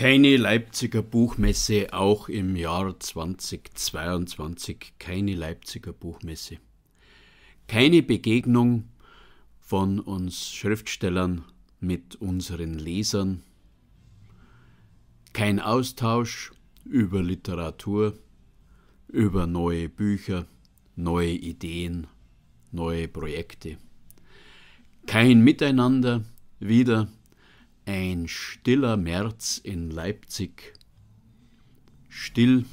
Keine Leipziger Buchmesse, auch im Jahr 2022 keine Leipziger Buchmesse. Keine Begegnung von uns Schriftstellern mit unseren Lesern. Kein Austausch über Literatur, über neue Bücher, neue Ideen, neue Projekte. Kein Miteinander wieder ein stiller März in Leipzig. Still,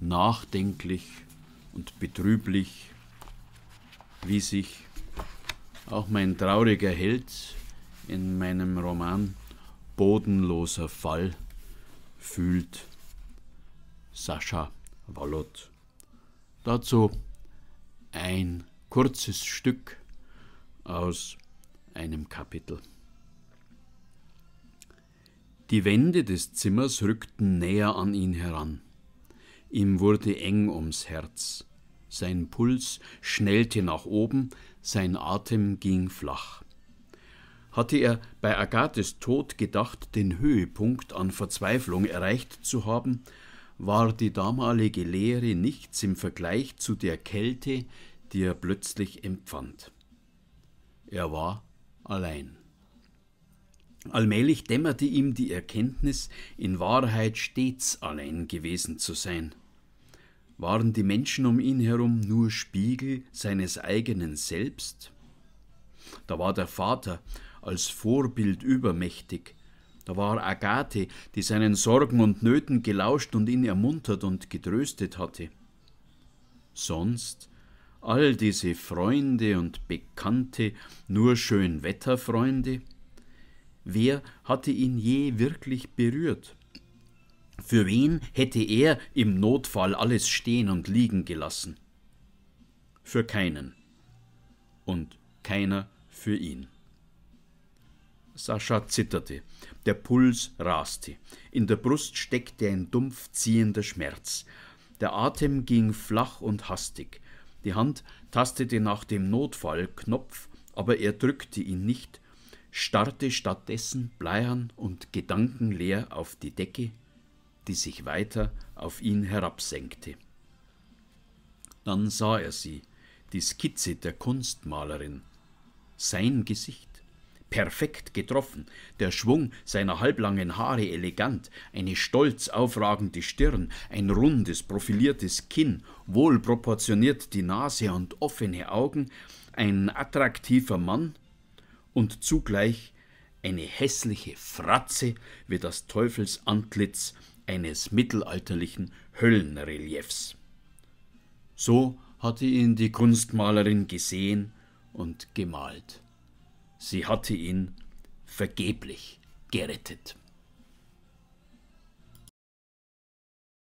nachdenklich und betrüblich, wie sich auch mein trauriger Held in meinem Roman Bodenloser Fall fühlt Sascha Wallot. Dazu ein kurzes Stück aus einem Kapitel. Die Wände des Zimmers rückten näher an ihn heran. Ihm wurde eng ums Herz. Sein Puls schnellte nach oben, sein Atem ging flach. Hatte er bei Agathes Tod gedacht, den Höhepunkt an Verzweiflung erreicht zu haben, war die damalige Lehre nichts im Vergleich zu der Kälte, die er plötzlich empfand. Er war allein. Allmählich dämmerte ihm die Erkenntnis, in Wahrheit stets allein gewesen zu sein. Waren die Menschen um ihn herum nur Spiegel seines eigenen Selbst? Da war der Vater als Vorbild übermächtig, da war Agathe, die seinen Sorgen und Nöten gelauscht und ihn ermuntert und getröstet hatte. Sonst all diese Freunde und Bekannte, nur Schönwetterfreunde, Wetterfreunde, Wer hatte ihn je wirklich berührt? Für wen hätte er im Notfall alles stehen und liegen gelassen? Für keinen. Und keiner für ihn. Sascha zitterte, der Puls raste, in der Brust steckte ein dumpf ziehender Schmerz, der Atem ging flach und hastig, die Hand tastete nach dem Notfallknopf, aber er drückte ihn nicht, starrte stattdessen bleiern und gedankenleer auf die Decke, die sich weiter auf ihn herabsenkte. Dann sah er sie, die Skizze der Kunstmalerin, sein Gesicht, perfekt getroffen, der Schwung seiner halblangen Haare elegant, eine stolz aufragende Stirn, ein rundes, profiliertes Kinn, wohlproportioniert die Nase und offene Augen, ein attraktiver Mann, und zugleich eine hässliche Fratze wie das Teufelsantlitz eines mittelalterlichen Höllenreliefs. So hatte ihn die Kunstmalerin gesehen und gemalt. Sie hatte ihn vergeblich gerettet.